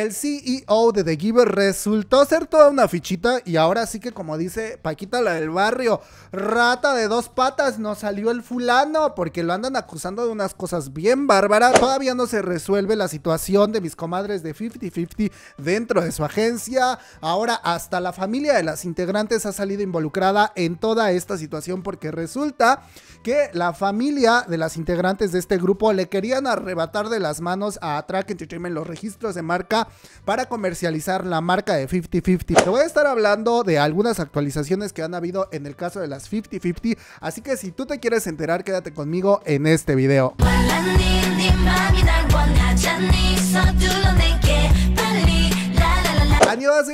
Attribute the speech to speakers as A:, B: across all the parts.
A: el CEO de The Giver resultó ser toda una fichita y ahora sí que como dice Paquita la del barrio, rata de dos patas, no salió el fulano porque lo andan acusando de unas cosas bien bárbaras. Todavía no se resuelve la situación de mis comadres de 50-50 dentro de su agencia. Ahora hasta la familia de las integrantes ha salido involucrada en toda esta situación porque resulta que la familia de las integrantes de este grupo le querían arrebatar de las manos a Track Entertainment los registros de marca para comercializar la marca de 5050 Te voy a estar hablando de algunas actualizaciones que han habido en el caso de las 5050 así que si tú te quieres enterar, quédate conmigo en este video.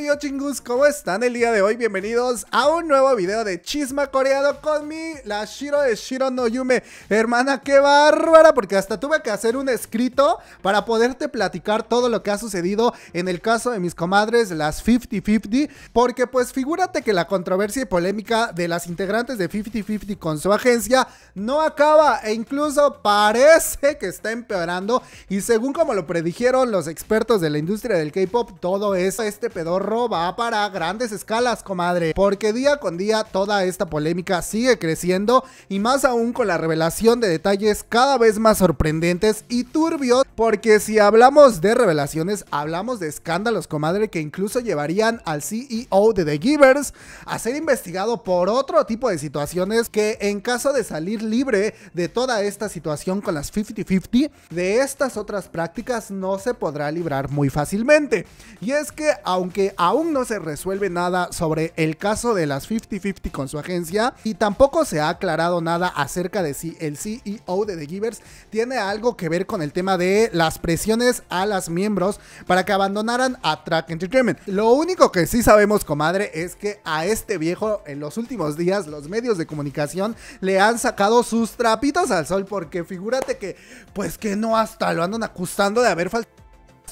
A: yo chingus, ¿cómo están el día de hoy? Bienvenidos a un nuevo video de Chisma Coreado con mi la Shiro de Shiro no Yume. Hermana, qué bárbara, porque hasta tuve que hacer un escrito para poderte platicar todo lo que ha sucedido en el caso de mis comadres, las 5050. porque pues figúrate que la controversia y polémica de las integrantes de 50-50 con su agencia no acaba e incluso parece que está empeorando y según como lo predijeron los expertos de la industria del K-Pop, todo es este pedazo va para grandes escalas, comadre, porque día con día toda esta polémica sigue creciendo y más aún con la revelación de detalles cada vez más sorprendentes y turbios, porque si hablamos de revelaciones, hablamos de escándalos, comadre, que incluso llevarían al CEO de The Givers a ser investigado por otro tipo de situaciones que en caso de salir libre de toda esta situación con las 50-50, de estas otras prácticas no se podrá librar muy fácilmente. Y es que aunque aunque aún no se resuelve nada sobre el caso de las 50-50 con su agencia y tampoco se ha aclarado nada acerca de si el CEO de The Givers tiene algo que ver con el tema de las presiones a las miembros para que abandonaran a Track Entertainment. Lo único que sí sabemos, comadre, es que a este viejo en los últimos días los medios de comunicación le han sacado sus trapitos al sol porque figúrate que pues que no hasta lo andan acusando de haber faltado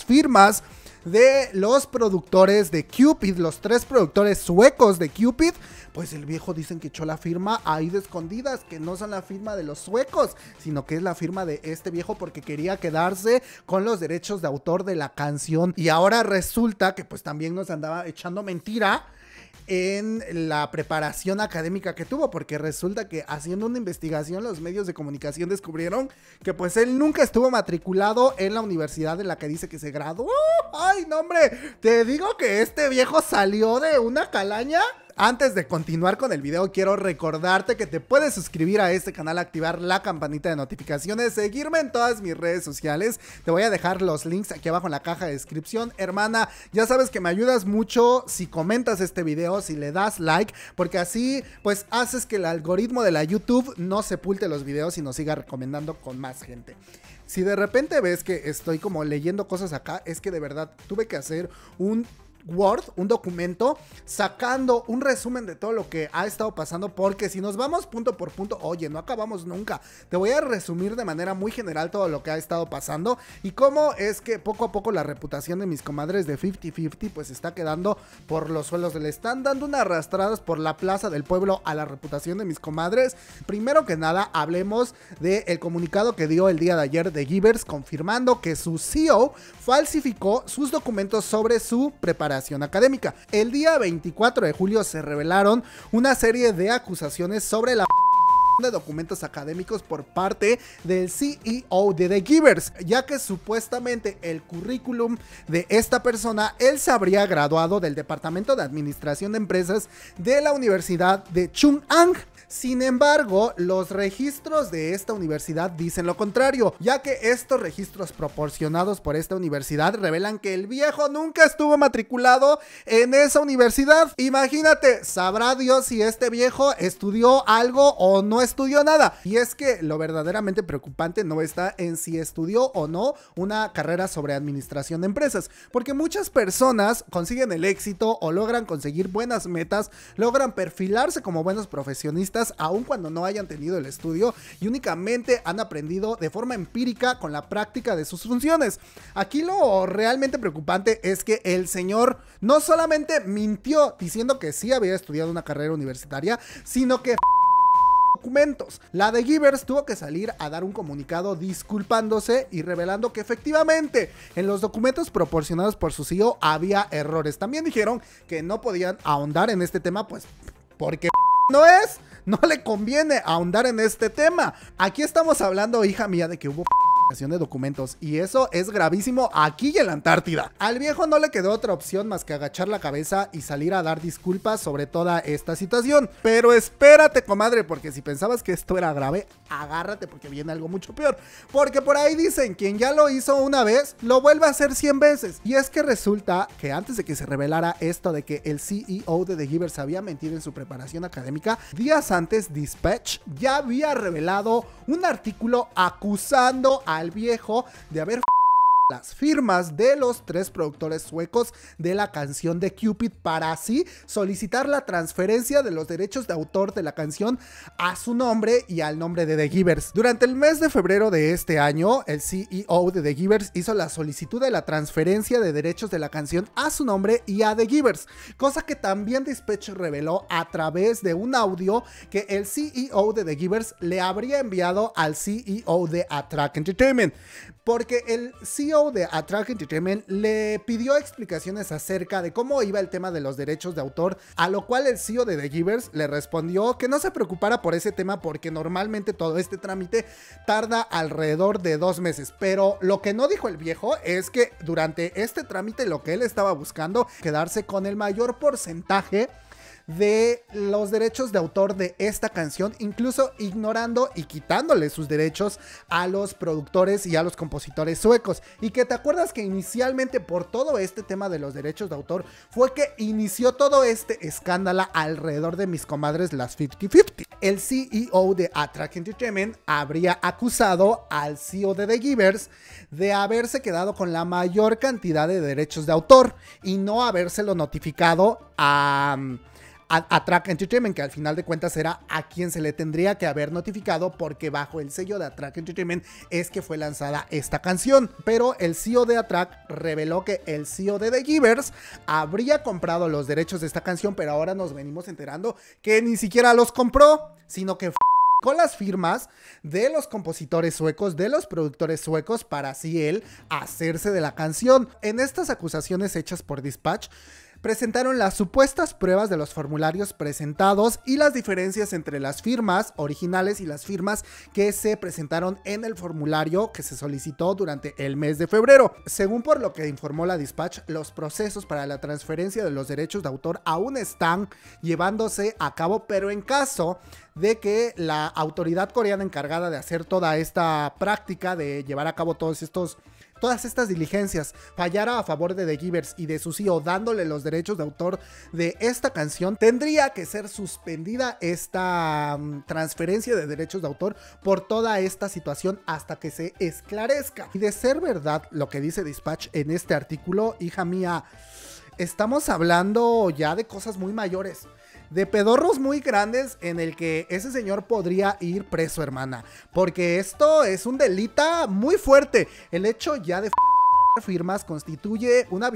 A: firmas de los productores de Cupid, los tres productores suecos de Cupid, pues el viejo dicen que echó la firma ahí de escondidas, que no son la firma de los suecos, sino que es la firma de este viejo porque quería quedarse con los derechos de autor de la canción. Y ahora resulta que pues también nos andaba echando mentira en la preparación académica que tuvo, porque resulta que haciendo una investigación los medios de comunicación descubrieron que pues él nunca estuvo matriculado en la universidad en la que dice que se graduó. ¡Ay, no hombre! Te digo que este viejo salió de una calaña antes de continuar con el video, quiero recordarte que te puedes suscribir a este canal, activar la campanita de notificaciones, seguirme en todas mis redes sociales. Te voy a dejar los links aquí abajo en la caja de descripción. Hermana, ya sabes que me ayudas mucho si comentas este video, si le das like, porque así pues haces que el algoritmo de la YouTube no sepulte los videos y nos siga recomendando con más gente. Si de repente ves que estoy como leyendo cosas acá, es que de verdad tuve que hacer un Word, un documento, sacando un resumen de todo lo que ha estado pasando, porque si nos vamos punto por punto, oye, no acabamos nunca. Te voy a resumir de manera muy general todo lo que ha estado pasando y cómo es que poco a poco la reputación de mis comadres de 50-50 pues está quedando por los suelos, le están dando unas arrastradas por la plaza del pueblo a la reputación de mis comadres. Primero que nada, hablemos del comunicado que dio el día de ayer de Givers confirmando que su CEO falsificó sus documentos sobre su preparación académica. El día 24 de julio se revelaron una serie de acusaciones sobre la de documentos académicos por parte del CEO de The Givers, ya que supuestamente el currículum de esta persona, él se habría graduado del Departamento de Administración de Empresas de la Universidad de Chung Ang. Sin embargo, los registros de esta universidad dicen lo contrario, ya que estos registros proporcionados por esta universidad revelan que el viejo nunca estuvo matriculado en esa universidad. Imagínate, sabrá Dios si este viejo estudió algo o no estudió nada. Y es que lo verdaderamente preocupante no está en si estudió o no una carrera sobre administración de empresas, porque muchas personas consiguen el éxito o logran conseguir buenas metas, logran perfilarse como buenos profesionistas aun cuando no hayan tenido el estudio y únicamente han aprendido de forma empírica con la práctica de sus funciones. Aquí lo realmente preocupante es que el señor no solamente mintió diciendo que sí había estudiado una carrera universitaria, sino que la de Givers tuvo que salir a dar un comunicado disculpándose y revelando que efectivamente en los documentos proporcionados por su CEO había errores. También dijeron que no podían ahondar en este tema, pues porque no es, no le conviene ahondar en este tema. Aquí estamos hablando, hija mía, de que hubo de documentos y eso es gravísimo aquí y en la Antártida. Al viejo no le quedó otra opción más que agachar la cabeza y salir a dar disculpas sobre toda esta situación. Pero espérate, comadre, porque si pensabas que esto era grave, agárrate porque viene algo mucho peor. Porque por ahí dicen, quien ya lo hizo una vez, lo vuelve a hacer 100 veces. Y es que resulta que antes de que se revelara esto de que el CEO de The Givers había mentido en su preparación académica, días antes Dispatch ya había revelado un artículo acusando a al viejo de haber las firmas de los tres productores suecos de la canción de Cupid para así solicitar la transferencia de los derechos de autor de la canción a su nombre y al nombre de The Givers. Durante el mes de febrero de este año, el CEO de The Givers hizo la solicitud de la transferencia de derechos de la canción a su nombre y a The Givers, cosa que también Dispatch reveló a través de un audio que el CEO de The Givers le habría enviado al CEO de Attract Entertainment, porque el CEO de Attract Entertainment le pidió explicaciones acerca de cómo iba el tema de los derechos de autor, a lo cual el CEO de The Givers le respondió que no se preocupara por ese tema porque normalmente todo este trámite tarda alrededor de dos meses, pero lo que no dijo el viejo es que durante este trámite lo que él estaba buscando quedarse con el mayor porcentaje de los derechos de autor de esta canción, incluso ignorando y quitándole sus derechos a los productores y a los compositores suecos. Y que te acuerdas que inicialmente por todo este tema de los derechos de autor fue que inició todo este escándalo alrededor de mis comadres las 50-50. El CEO de Attraction Entertainment habría acusado al CEO de The Givers de haberse quedado con la mayor cantidad de derechos de autor y no habérselo notificado a... Track Entertainment, que al final de cuentas era a quien se le tendría que haber notificado porque bajo el sello de Track Entertainment es que fue lanzada esta canción. Pero el CEO de Track reveló que el CEO de The Givers habría comprado los derechos de esta canción, pero ahora nos venimos enterando que ni siquiera los compró, sino que con las firmas de los compositores suecos, de los productores suecos, para así él hacerse de la canción. En estas acusaciones hechas por Dispatch, presentaron las supuestas pruebas de los formularios presentados y las diferencias entre las firmas originales y las firmas que se presentaron en el formulario que se solicitó durante el mes de febrero. Según por lo que informó la dispatch, los procesos para la transferencia de los derechos de autor aún están llevándose a cabo, pero en caso de que la autoridad coreana encargada de hacer toda esta práctica, de llevar a cabo todos estos todas estas diligencias fallara a favor de The Givers y de su CEO dándole los derechos de autor de esta canción, tendría que ser suspendida esta mm, transferencia de derechos de autor por toda esta situación hasta que se esclarezca. Y de ser verdad lo que dice Dispatch en este artículo, hija mía, estamos hablando ya de cosas muy mayores de pedorros muy grandes en el que ese señor podría ir preso, hermana. Porque esto es un delita muy fuerte. El hecho ya de firmas constituye una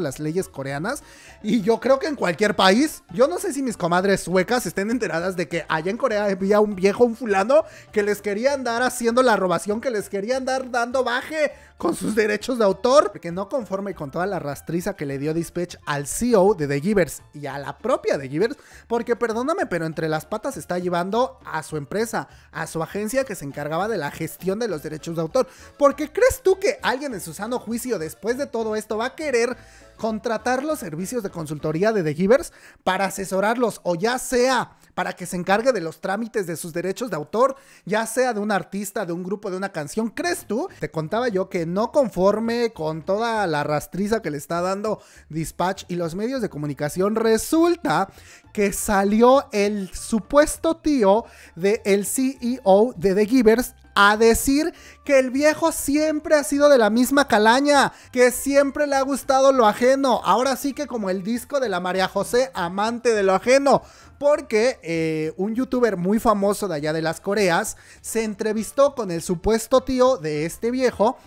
A: las leyes coreanas y yo creo que en cualquier país, yo no sé si mis comadres suecas estén enteradas de que allá en Corea había un viejo, un fulano que les quería andar haciendo la robación, que les quería andar dando baje con sus derechos de autor, Que no conforme con toda la rastriza que le dio Dispatch al CEO de The Givers y a la propia The Givers, porque perdóname, pero entre las patas está llevando a su empresa, a su agencia que se encargaba de la gestión de los derechos de autor. Porque crees tú que alguien en su sano juicio después de todo esto va a querer contratar los servicios de consultoría de The Givers para asesorarlos o ya sea para que se encargue de los trámites de sus derechos de autor, ya sea de un artista, de un grupo, de una canción. ¿Crees tú? Te contaba yo que no conforme con toda la rastriza que le está dando Dispatch y los medios de comunicación, resulta que salió el supuesto tío del CEO de The Givers a decir que el viejo siempre ha sido de la misma calaña, que siempre le ha gustado lo ajeno, ahora sí que como el disco de la María José, amante de lo ajeno. Porque eh, un youtuber muy famoso de allá de las Coreas se entrevistó con el supuesto tío de este viejo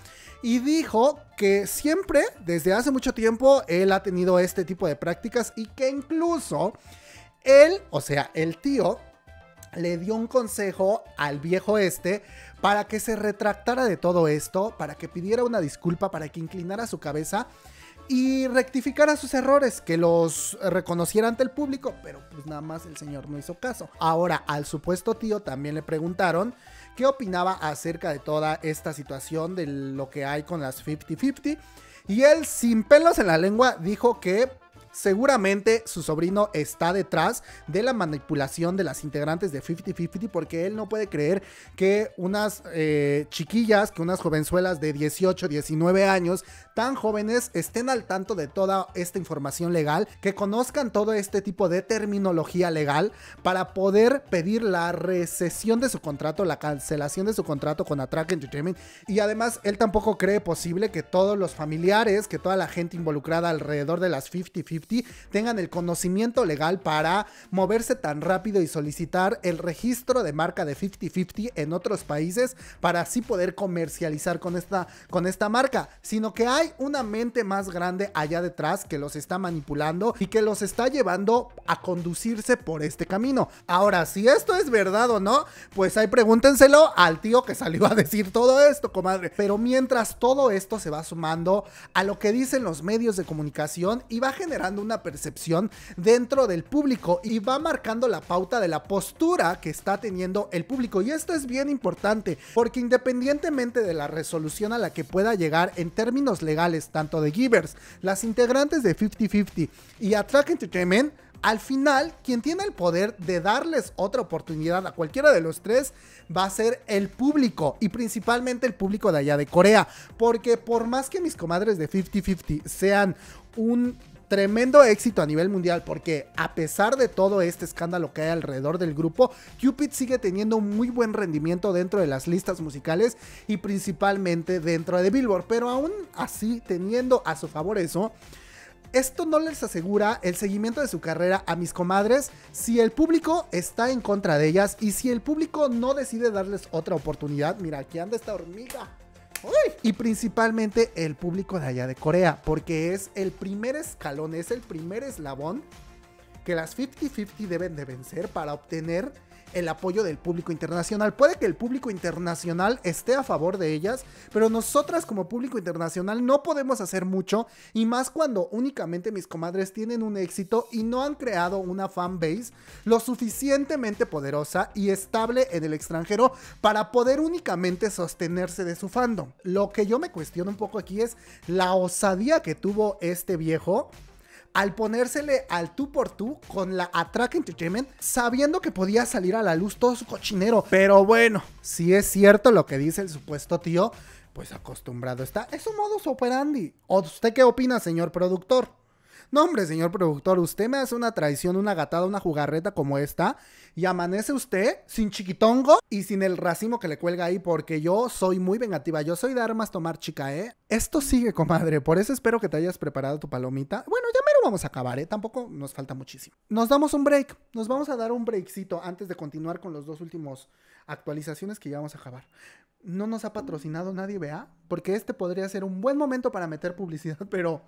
A: y dijo que siempre, desde hace mucho tiempo, él ha tenido este tipo de prácticas y que incluso él, o sea, el tío, le dio un consejo al viejo este para que se retractara de todo esto, para que pidiera una disculpa, para que inclinara su cabeza y rectificara sus errores, que los reconociera ante el público, pero pues nada más el señor no hizo caso. Ahora, al supuesto tío también le preguntaron qué opinaba acerca de toda esta situación, de lo que hay con las 50-50. Y él, sin pelos en la lengua, dijo que Seguramente su sobrino está detrás de la manipulación de las integrantes de 50-50 porque él no puede creer que unas eh, chiquillas, que unas jovenzuelas de 18, 19 años, tan jóvenes, estén al tanto de toda esta información legal, que conozcan todo este tipo de terminología legal para poder pedir la recesión de su contrato, la cancelación de su contrato con Atrack Entertainment. Y además, él tampoco cree posible que todos los familiares, que toda la gente involucrada alrededor de las 50-50, tengan el conocimiento legal para moverse tan rápido y solicitar el registro de marca de 5050 en otros países para así poder comercializar con esta, con esta marca, sino que hay una mente más grande allá detrás que los está manipulando y que los está llevando a conducirse por este camino. Ahora, si esto es verdad o no, pues ahí pregúntenselo al tío que salió a decir todo esto, comadre. Pero mientras todo esto se va sumando a lo que dicen los medios de comunicación y va generando una percepción dentro del público y va marcando la pauta de la postura que está teniendo el público. Y esto es bien importante porque independientemente de la resolución a la que pueda llegar en términos legales, tanto de Givers, las integrantes de 50-50 y Attack Entertainment, al final, quien tiene el poder de darles otra oportunidad a cualquiera de los tres va a ser el público y principalmente el público de allá de Corea. Porque por más que mis comadres de 50-50 sean un tremendo éxito a nivel mundial porque a pesar de todo este escándalo que hay alrededor del grupo, Cupid sigue teniendo muy buen rendimiento dentro de las listas musicales y principalmente dentro de Billboard, pero aún así teniendo a su favor eso, esto no les asegura el seguimiento de su carrera a mis comadres si el público está en contra de ellas y si el público no decide darles otra oportunidad. Mira, aquí anda esta hormiga y principalmente el público de allá de Corea, porque es el primer escalón, es el primer eslabón que las 50-50 deben de vencer para obtener el apoyo del público internacional. Puede que el público internacional esté a favor de ellas, pero nosotras como público internacional no podemos hacer mucho, y más cuando únicamente mis comadres tienen un éxito y no han creado una fanbase lo suficientemente poderosa y estable en el extranjero para poder únicamente sostenerse de su fandom. Lo que yo me cuestiono un poco aquí es la osadía que tuvo este viejo al ponérsele al tú por tú con la Atrac Entertainment, sabiendo que podía salir a la luz todo su cochinero. Pero bueno, si es cierto lo que dice el supuesto tío, pues acostumbrado está. Es un modus operandi. ¿O ¿Usted qué opina, señor productor? No, hombre, señor productor, usted me hace una traición, una gatada, una jugarreta como esta y amanece usted sin chiquitongo y sin el racimo que le cuelga ahí porque yo soy muy vengativa, yo soy de armas tomar chica, ¿eh? Esto sigue, comadre, por eso espero que te hayas preparado tu palomita. Bueno, ya mero vamos a acabar, ¿eh? Tampoco nos falta muchísimo. Nos damos un break, nos vamos a dar un breakcito antes de continuar con los dos últimos actualizaciones que ya vamos a acabar no nos ha patrocinado nadie, vea, porque este podría ser un buen momento para meter publicidad, pero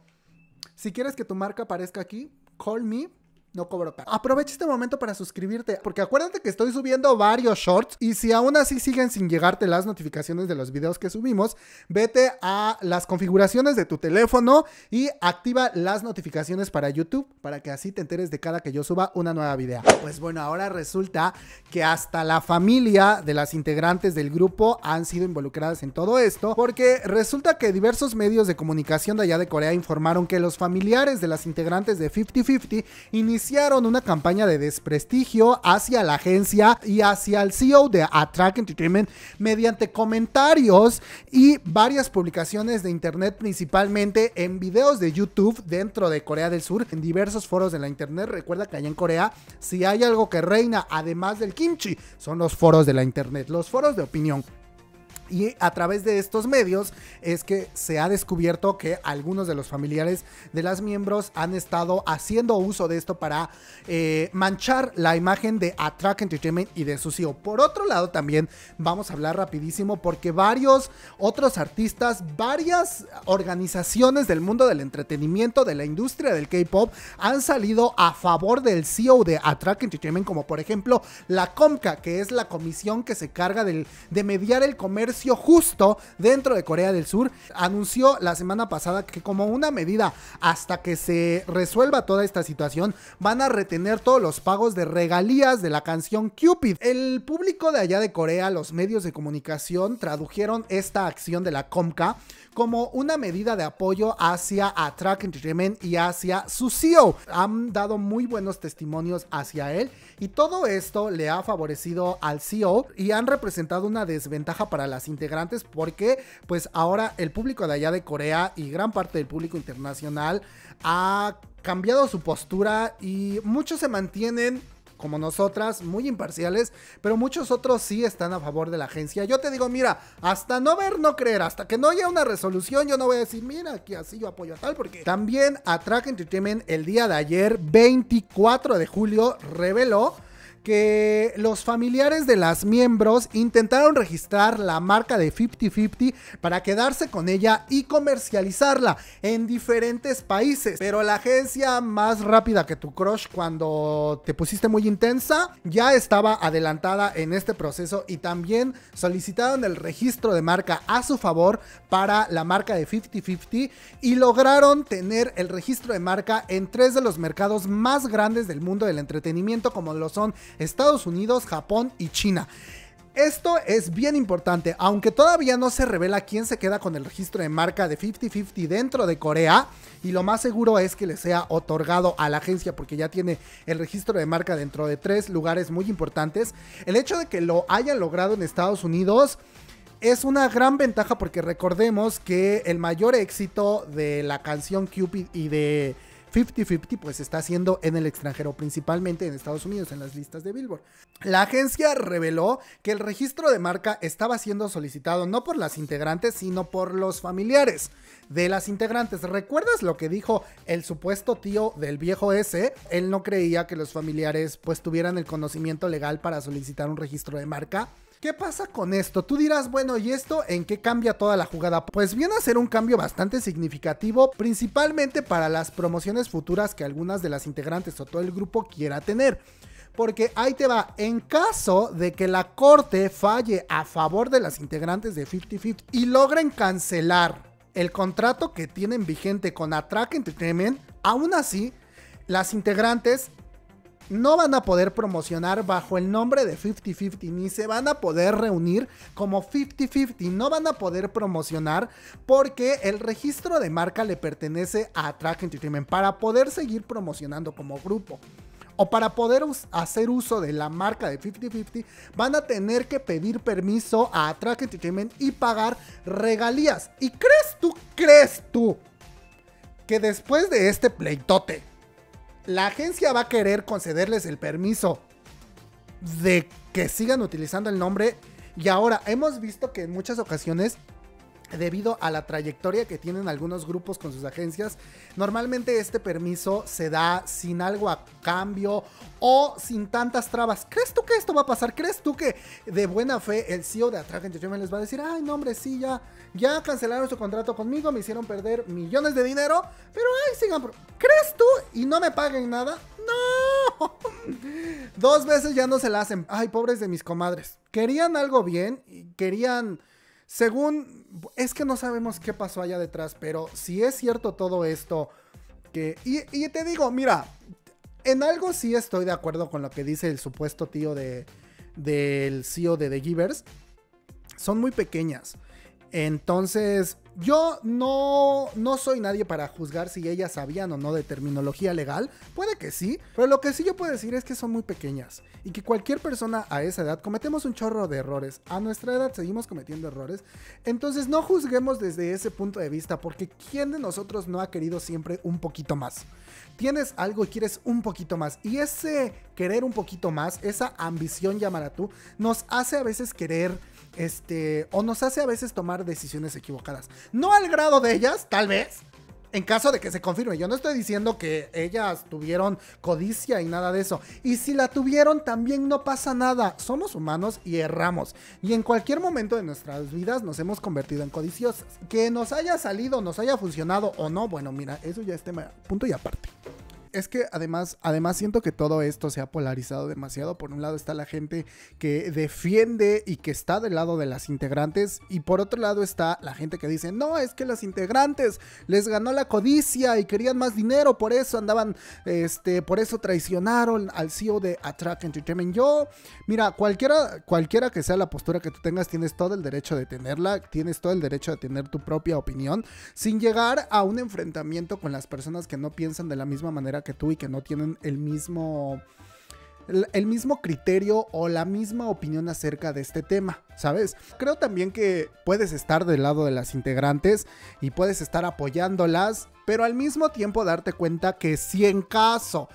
A: si quieres que tu marca aparezca aquí, call me no cobro caro. Aprovecha este momento para suscribirte, porque acuérdate que estoy subiendo varios shorts y si aún así siguen sin llegarte las notificaciones de los videos que subimos, vete a las configuraciones de tu teléfono y activa las notificaciones para YouTube para que así te enteres de cada que yo suba una nueva video. Pues bueno, ahora resulta que hasta la familia de las integrantes del grupo han sido involucradas en todo esto, porque resulta que diversos medios de comunicación de allá de Corea informaron que los familiares de las integrantes de 5050 iniciaron iniciaron una campaña de desprestigio hacia la agencia y hacia el CEO de Attract Entertainment mediante comentarios y varias publicaciones de internet, principalmente en videos de YouTube dentro de Corea del Sur, en diversos foros de la internet. Recuerda que allá en Corea, si hay algo que reina, además del kimchi, son los foros de la internet, los foros de opinión. Y a través de estos medios es que se ha descubierto que algunos de los familiares de las miembros han estado haciendo uso de esto para eh, manchar la imagen de Attract Entertainment y de su CEO. Por otro lado, también vamos a hablar rapidísimo porque varios otros artistas, varias organizaciones del mundo del entretenimiento, de la industria del K-pop, han salido a favor del CEO de Attract Entertainment, como por ejemplo la COMCA, que es la comisión que se carga de mediar el comercio justo dentro de Corea del Sur, anunció la semana pasada que como una medida hasta que se resuelva toda esta situación, van a retener todos los pagos de regalías de la canción Cupid. El público de allá de Corea, los medios de comunicación, tradujeron esta acción de la Comca como una medida de apoyo hacia Track Entertainment y hacia su CEO. Han dado muy buenos testimonios hacia él y todo esto le ha favorecido al CEO y han representado una desventaja para la integrantes porque pues ahora el público de allá de Corea y gran parte del público internacional ha cambiado su postura y muchos se mantienen como nosotras, muy imparciales, pero muchos otros sí están a favor de la agencia. Yo te digo, mira, hasta no ver, no creer, hasta que no haya una resolución, yo no voy a decir, mira, aquí así yo apoyo a tal, porque también Track Entertainment el día de ayer, 24 de julio, reveló que los familiares de las miembros intentaron registrar la marca de 5050 para quedarse con ella y comercializarla en diferentes países. Pero la agencia más rápida que tu crush cuando te pusiste muy intensa ya estaba adelantada en este proceso y también solicitaron el registro de marca a su favor para la marca de 5050 y lograron tener el registro de marca en tres de los mercados más grandes del mundo del entretenimiento como lo son Estados Unidos, Japón y China. Esto es bien importante, aunque todavía no se revela quién se queda con el registro de marca de 50-50 dentro de Corea, y lo más seguro es que le sea otorgado a la agencia porque ya tiene el registro de marca dentro de tres lugares muy importantes. El hecho de que lo hayan logrado en Estados Unidos es una gran ventaja porque recordemos que el mayor éxito de la canción Cupid y de 50-50 pues está haciendo en el extranjero, principalmente en Estados Unidos, en las listas de Billboard. La agencia reveló que el registro de marca estaba siendo solicitado no por las integrantes, sino por los familiares de las integrantes. ¿Recuerdas lo que dijo el supuesto tío del viejo ese? Él no creía que los familiares pues tuvieran el conocimiento legal para solicitar un registro de marca. ¿Qué pasa con esto? Tú dirás, bueno, ¿y esto en qué cambia toda la jugada? Pues viene a ser un cambio bastante significativo, principalmente para las promociones futuras que algunas de las integrantes o todo el grupo quiera tener. Porque ahí te va, en caso de que la corte falle a favor de las integrantes de 50-50 y logren cancelar el contrato que tienen vigente con Atrack Entertainment, aún así, las integrantes no van a poder promocionar bajo el nombre de 50-50, ni se van a poder reunir como 50-50, no van a poder promocionar porque el registro de marca le pertenece a Track Entertainment para poder seguir promocionando como grupo. O para poder hacer uso de la marca de 50-50, van a tener que pedir permiso a Track Entertainment y pagar regalías. ¿Y crees tú, crees tú, que después de este pleitote, la agencia va a querer concederles el permiso de que sigan utilizando el nombre. Y ahora hemos visto que en muchas ocasiones debido a la trayectoria que tienen algunos grupos con sus agencias. Normalmente este permiso se da sin algo a cambio o sin tantas trabas. ¿Crees tú que esto va a pasar? ¿Crees tú que de buena fe el CEO de Attract Entertainment les va a decir, ay, no, hombre, sí, ya, ya cancelaron su contrato conmigo, me hicieron perder millones de dinero, pero ay, sigan. ¿Crees tú y no me paguen nada? ¡No! Dos veces ya no se la hacen. Ay, pobres de mis comadres. Querían algo bien, querían según, es que no sabemos qué pasó allá detrás, pero si es cierto todo esto, que... Y, te digo, mira, en algo sí estoy de acuerdo con lo que dice el supuesto tío de, del CEO de The Givers. Son muy pequeñas. Entonces, yo no, no soy nadie para juzgar si ellas sabían o no de terminología legal. Puede que sí, pero lo que sí yo puedo decir es que son muy pequeñas y que cualquier persona a esa edad cometemos un chorro de errores. A nuestra edad seguimos cometiendo errores. Entonces no juzguemos desde ese punto de vista porque ¿quién de nosotros no ha querido siempre un poquito más? Tienes algo y quieres un poquito más. Y ese querer un poquito más, esa ambición, llamar a tú, nos hace a veces querer este, o nos hace a veces tomar decisiones equivocadas. No al grado de ellas, tal vez, en caso de que se confirme. Yo no estoy diciendo que ellas tuvieron codicia y nada de eso. Y si la tuvieron, también no pasa nada. Somos humanos y erramos. Y en cualquier momento de nuestras vidas nos hemos convertido en codiciosas. Que nos haya salido, nos haya funcionado o no, bueno, mira, eso ya es tema punto y aparte es que además, además siento que todo esto se ha polarizado demasiado. Por un lado está la gente que defiende y que está del lado de las integrantes. Y por otro lado está la gente que dice, no, es que las integrantes les ganó la codicia y querían más dinero. Por eso andaban, este, por eso traicionaron al CEO de Attract Entertainment. Yo, mira, cualquiera, cualquiera que sea la postura que tú tengas, tienes todo el derecho de tenerla. Tienes todo el derecho de tener tu propia opinión. Sin llegar a un enfrentamiento con las personas que no piensan de la misma manera que tú y que no tienen el mismo el mismo criterio o la misma opinión acerca de este tema, ¿sabes? Creo también que puedes estar del lado de las integrantes y puedes estar apoyándolas, pero al mismo tiempo darte cuenta que si en caso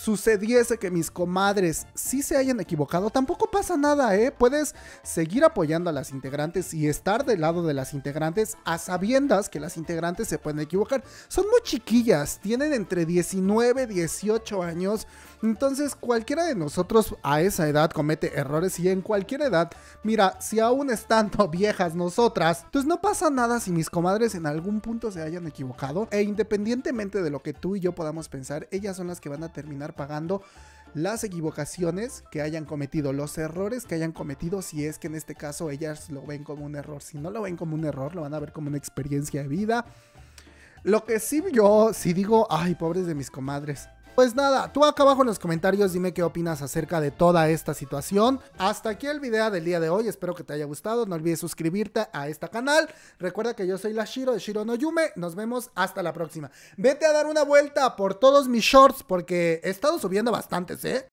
A: sucediese que mis comadres sí se hayan equivocado, tampoco pasa nada, ¿eh? Puedes seguir apoyando a las integrantes y estar del lado de las integrantes a sabiendas que las integrantes se pueden equivocar. Son muy chiquillas, tienen entre 19 y 18 años. Entonces, cualquiera de nosotros a esa edad comete errores y en cualquier edad, mira, si aún estando viejas nosotras, pues no pasa nada si mis comadres en algún punto se hayan equivocado e independientemente de lo que tú y yo podamos pensar, ellas son las que van a terminar pagando las equivocaciones que hayan cometido, los errores que hayan cometido, si es que en este caso ellas lo ven como un error, si no lo ven como un error, lo van a ver como una experiencia de vida. Lo que sí yo, si digo, ay, pobres de mis comadres, pues nada, tú acá abajo en los comentarios dime qué opinas acerca de toda esta situación. Hasta aquí el video del día de hoy, espero que te haya gustado. No olvides suscribirte a este canal. Recuerda que yo soy la Shiro de Shiro no Yume. Nos vemos hasta la próxima. Vete a dar una vuelta por todos mis shorts porque he estado subiendo bastantes, ¿eh?